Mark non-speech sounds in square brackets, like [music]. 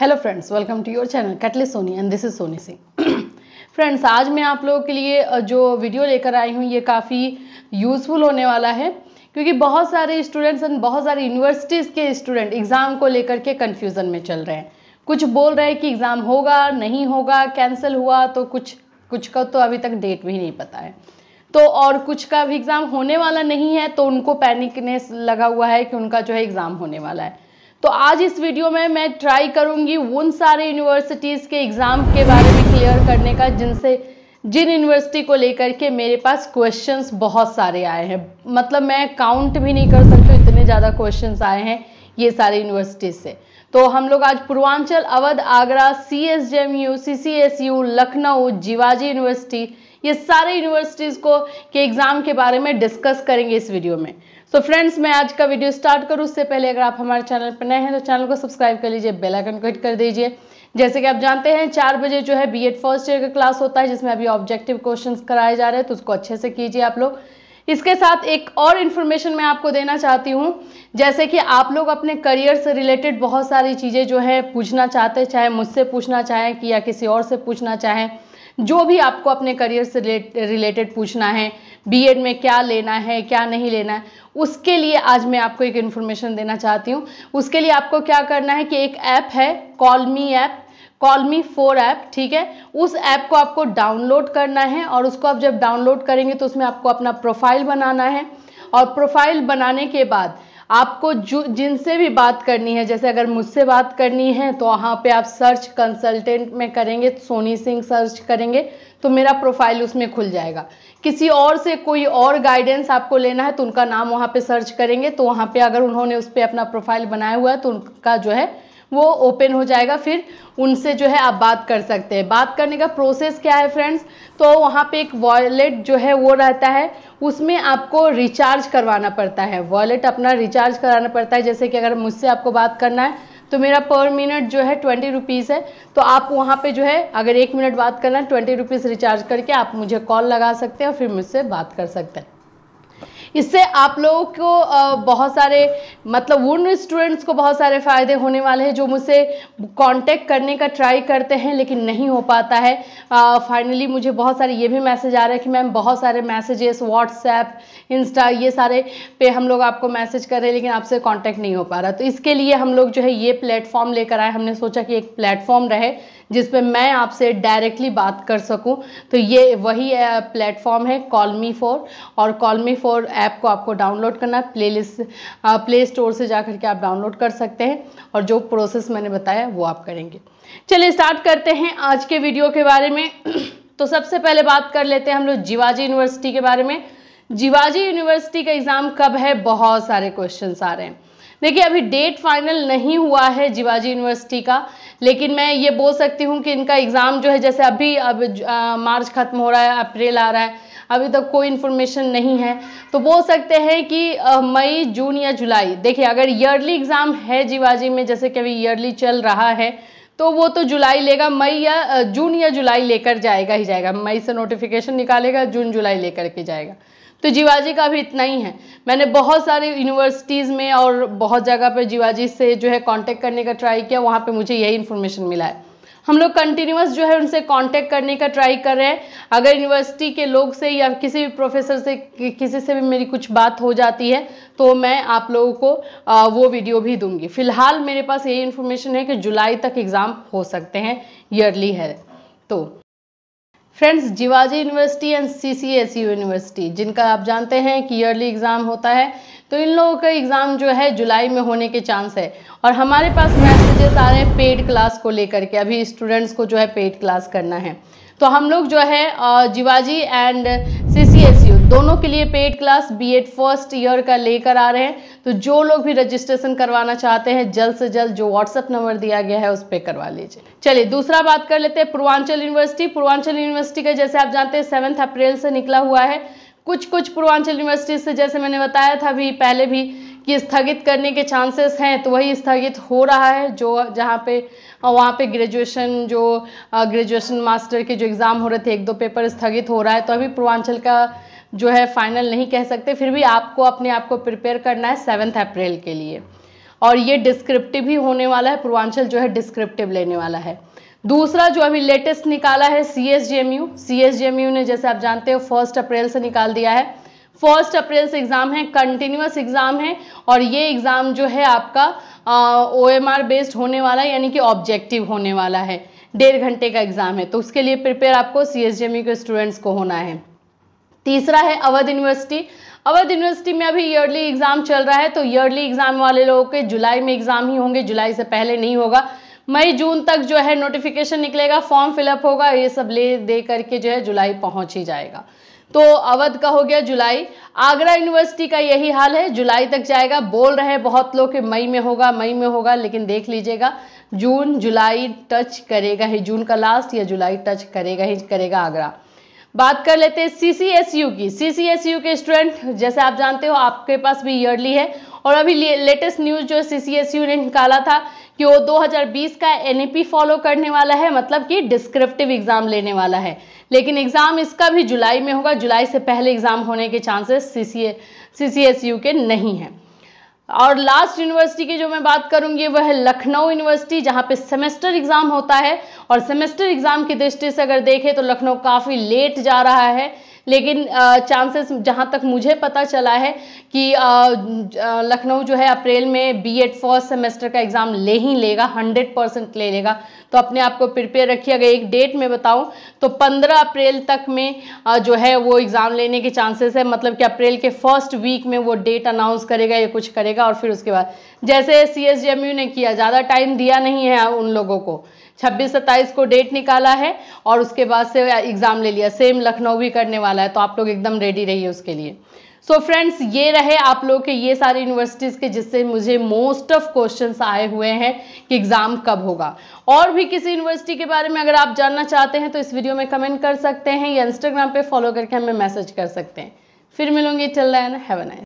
hello friends welcome to your channel कटले Soni and this is Soni Singh friends आज मैं आप लोगों के लिए जो वीडियो लेकर आई हूँ ये काफ़ी यूज़फुल होने वाला है क्योंकि बहुत सारे स्टूडेंट्स एंड बहुत सारे यूनिवर्सिटीज़ के स्टूडेंट एग्ज़ाम को लेकर के कन्फ्यूज़न में चल रहे हैं कुछ बोल रहे हैं कि एग्ज़ाम होगा नहीं होगा कैंसिल हुआ तो कुछ कुछ का तो अभी तक डेट भी नहीं पता है तो और कुछ का भी एग्ज़ाम होने वाला नहीं है तो उनको पैनिकनेस लगा हुआ है कि उनका जो है एग्ज़ाम होने वाला है तो आज इस वीडियो में मैं ट्राई करूँगी उन सारे यूनिवर्सिटीज़ के एग्ज़ाम के बारे में क्लियर करने का जिनसे जिन यूनिवर्सिटी को लेकर के मेरे पास क्वेश्चंस बहुत सारे आए हैं मतलब मैं काउंट भी नहीं कर सकती इतने ज़्यादा क्वेश्चंस आए हैं ये सारे यूनिवर्सिटीज से तो हम लोग आज Purvanchal Awadh Agra C S J M U C C S U Lucknow Jiwaji university ये सारे यूनिवर्सिटीज़ को के एग्ज़ाम के बारे में डिस्कस करेंगे इस वीडियो में सो so फ्रेंड्स मैं आज का वीडियो स्टार्ट करूँ उससे पहले अगर आप हमारे चैनल पर नए हैं तो चैनल को सब्सक्राइब कर लीजिए बेल आइकन को हिट कर दीजिए जैसे कि आप जानते हैं चार बजे जो है बीएड फर्स्ट ईयर का क्लास होता है जिसमें अभी ऑब्जेक्टिव क्वेश्चंस कराए जा रहे हैं तो उसको अच्छे से कीजिए आप लोग इसके साथ एक और इन्फॉर्मेशन मैं आपको देना चाहती हूँ जैसे कि आप लोग अपने करियर से रिलेटेड बहुत सारी चीज़ें जो है पूछना चाहते चाहे मुझसे पूछना चाहें कि या किसी और से पूछना चाहें जो भी आपको अपने करियर से रिलेटेड पूछना है बीएड में क्या लेना है क्या नहीं लेना है उसके लिए आज मैं आपको एक इन्फॉर्मेशन देना चाहती हूँ उसके लिए आपको क्या करना है कि एक ऐप है call me app call me four app ठीक है उस ऐप को आपको डाउनलोड करना है और उसको आप जब डाउनलोड करेंगे तो उसमें आपको अपना प्रोफाइल बनाना है और प्रोफाइल बनाने के बाद आपको जो जिनसे भी बात करनी है जैसे अगर मुझसे बात करनी है तो वहाँ पे आप सर्च कंसल्टेंट में करेंगे सोनी सिंह सर्च करेंगे तो मेरा प्रोफाइल उसमें खुल जाएगा किसी और से कोई और गाइडेंस आपको लेना है तो उनका नाम वहाँ पे सर्च करेंगे तो वहाँ पे अगर उन्होंने उस पर अपना प्रोफाइल बनाया हुआ है तो उनका जो है वो ओपन हो जाएगा फिर उनसे जो है आप बात कर सकते हैं बात करने का प्रोसेस क्या है फ्रेंड्स तो वहाँ पे एक वॉलेट जो है वो रहता है उसमें आपको रिचार्ज करवाना पड़ता है वॉलेट अपना रिचार्ज कराना पड़ता है जैसे कि अगर मुझसे आपको बात करना है तो मेरा पर मिनट जो है ट्वेंटी रुपीज़ है तो आप वहाँ पे जो है अगर एक मिनट बात करना ट्वेंटी रुपीज़ रिचार्ज करके आप मुझे कॉल लगा सकते हैं और फिर मुझसे बात कर सकते हैं इससे आप लोगों को बहुत सारे मतलब उन स्टूडेंट्स को बहुत सारे फ़ायदे होने वाले हैं जो मुझसे कांटेक्ट करने का ट्राई करते हैं लेकिन नहीं हो पाता है फाइनली मुझे बहुत सारे ये भी मैसेज आ रहे हैं कि मैम बहुत सारे मैसेजेस व्हाट्सएप इंस्टा ये सारे पे हम लोग आपको मैसेज कर रहे हैं लेकिन आपसे कॉन्टैक्ट नहीं हो पा रहा तो इसके लिए हम लोग जो है ये प्लेटफॉर्म लेकर आए हमने सोचा कि एक प्लेटफॉर्म रहे जिस पर मैं आपसे डायरेक्टली बात कर सकूं तो ये वही प्लेटफॉर्म है कॉलमी फोर और कॉलमी फोर ऐप को आपको डाउनलोड करना है प्ले लिस्ट प्ले स्टोर से जा करके आप डाउनलोड कर सकते हैं और जो प्रोसेस मैंने बताया वो आप करेंगे चलिए स्टार्ट करते हैं आज के वीडियो के बारे में [clears throat] तो सबसे पहले बात कर लेते हैं हम लोग जिवाजी यूनिवर्सिटी के बारे में जिवाजी यूनिवर्सिटी का एग्ज़ाम कब है बहुत सारे क्वेश्चन आ रहे हैं देखिए अभी डेट फाइनल नहीं हुआ है जिवाजी यूनिवर्सिटी का लेकिन मैं ये बोल सकती हूँ कि इनका एग्ज़ाम जो है जैसे अभी अब मार्च खत्म हो रहा है अप्रैल आ रहा है अभी तक कोई इन्फॉर्मेशन नहीं है तो बोल सकते हैं कि मई जून या जुलाई देखिए अगर ईयरली एग्ज़ाम है जीवाजी में जैसे कि अभी ईयरली चल रहा है तो वो तो जुलाई लेगा मई या जून या जुलाई लेकर जाएगा ही जाएगा मई से नोटिफिकेशन निकालेगा जून जुलाई लेकर के जाएगा तो जीवाजी का भी इतना ही है मैंने बहुत सारे यूनिवर्सिटीज़ में और बहुत जगह पर जीवाजी से जो है कांटेक्ट करने का ट्राई किया वहाँ पे मुझे यही इन्फॉर्मेशन मिला है हम लोग कंटिन्यूस जो है उनसे कांटेक्ट करने का ट्राई कर रहे हैं अगर यूनिवर्सिटी के लोग से या किसी भी प्रोफेसर से कि, किसी से भी मेरी कुछ बात हो जाती है तो मैं आप लोगों को आ, वो वीडियो भी दूंगी फिलहाल मेरे पास यही इन्फॉर्मेशन है कि जुलाई तक एग्ज़ाम हो सकते हैं ईयरली है तो friends Jiwaji university and C university जिनका आप जानते हैं कि ईयरली एग्ज़ाम होता है तो इन लोगों का एग्ज़ाम जो है जुलाई में होने के चांस है और हमारे पास मैसेजेस आ रहे हैं पेड क्लास को लेकर के अभी स्टूडेंट्स को जो है पेड क्लास करना है तो हम लोग जो है जीवाजी एंड सीसीएसयू दोनों के लिए paid class BEd first year का लेकर आ रहे हैं तो जो लोग भी रजिस्ट्रेशन करवाना चाहते हैं जल्द से जल्द जो व्हाट्सएप नंबर दिया गया है उस पर करवा लीजिए चलिए दूसरा बात कर लेते हैं पूर्वांचल यूनिवर्सिटी पूर्वांचल यूनिवर्सिटी का जैसे आप जानते हैं सेवन्थ अप्रैल से निकला हुआ है कुछ कुछ पूर्वांचल यूनिवर्सिटी से जैसे मैंने बताया था भी पहले भी कि स्थगित करने के चांसेस हैं तो वही स्थगित हो रहा है जो जहाँ पे वहाँ पे ग्रेजुएशन जो ग्रेजुएशन मास्टर के जो एग्ज़ाम हो रहे थे एक दो पेपर स्थगित हो रहा है तो अभी पूर्वांचल का जो है फाइनल नहीं कह सकते फिर भी आपको अपने आप को प्रिपेयर करना है सेवन्थ अप्रैल के लिए और ये डिस्क्रिप्टिव ही होने वाला है पूर्वांचल जो है डिस्क्रिप्टिव लेने वाला है दूसरा जो अभी लेटेस्ट निकाला है C S M U C S M U ने जैसे आप जानते हो फर्स्ट अप्रैल से निकाल दिया है फर्स्ट अप्रैल से एग्ज़ाम है कंटिन्यूस एग्ज़ाम है और ये एग्ज़ाम जो है आपका ओ एम आर बेस्ड होने वाला है यानी कि ऑब्जेक्टिव होने वाला है डेढ़ घंटे का एग्ज़ाम है तो उसके लिए प्रिपेयर आपको सी एस e के स्टूडेंट्स को होना है तीसरा है अवध यूनिवर्सिटी अवध यूनिवर्सिटी में अभी ईयरली एग्ज़ाम चल रहा है तो ईयरली एग्ज़ाम वाले लोगों के जुलाई में एग्ज़ाम ही होंगे जुलाई से पहले नहीं होगा मई जून तक जो है नोटिफिकेशन निकलेगा फॉर्म फिलअप होगा ये सब ले दे करके जो है जुलाई पहुंच ही जाएगा तो अवध का हो गया जुलाई आगरा यूनिवर्सिटी का यही हाल है जुलाई तक जाएगा बोल रहे बहुत लोग कि मई में होगा मई में होगा लेकिन देख लीजिएगा जून जुलाई टच करेगा ही जून का लास्ट या जुलाई टच करेगा ही करेगा आगरा बात कर लेते हैं सी की सी के स्टूडेंट जैसे आप जानते हो आपके पास भी ईयरली है और अभी लेटेस्ट न्यूज़ जो सी ने निकाला था कि वो 2020 का एन फॉलो करने वाला है मतलब कि डिस्क्रिप्टिव एग्ज़ाम लेने वाला है लेकिन एग्ज़ाम इसका भी जुलाई में होगा जुलाई से पहले एग्ज़ाम होने के चांसेस सी सी के नहीं हैं और लास्ट यूनिवर्सिटी की जो मैं बात करूंगी वह है लखनऊ यूनिवर्सिटी जहां पे सेमेस्टर एग्ज़ाम होता है और सेमेस्टर एग्ज़ाम की दृष्टि से अगर देखें तो लखनऊ काफ़ी लेट जा रहा है लेकिन चांसेस जहाँ तक मुझे पता चला है कि लखनऊ जो है अप्रैल में बी एड फर्स्ट सेमेस्टर का एग्ज़ाम ले ही लेगा हंड्रेड परसेंट ले लेगा तो अपने आप को प्रिपेयर रखिए अगर एक डेट में बताऊं तो पंद्रह अप्रैल तक में जो है वो एग्ज़ाम लेने के चांसेस है मतलब कि अप्रैल के फर्स्ट वीक में वो डेट अनाउंस करेगा या कुछ करेगा और फिर उसके बाद जैसे सी ने किया ज़्यादा टाइम दिया नहीं है उन लोगों को छब्बीस सत्ताईस को डेट निकाला है और उसके बाद से एग्ज़ाम ले लिया सेम लखनऊ भी करने वाला है तो आप लोग एकदम रेडी रहिए उसके लिए सो so फ्रेंड्स ये रहे आप लोग के ये सारे यूनिवर्सिटीज़ के जिससे मुझे मोस्ट ऑफ क्वेश्चंस आए हुए हैं कि एग्ज़ाम कब होगा और भी किसी यूनिवर्सिटी के बारे में अगर आप जानना चाहते हैं तो इस वीडियो में कमेंट कर सकते हैं या इंस्टाग्राम पे फॉलो करके हमें मैसेज कर सकते हैं फिर मिलूंगी टिल दैन हैव नाइस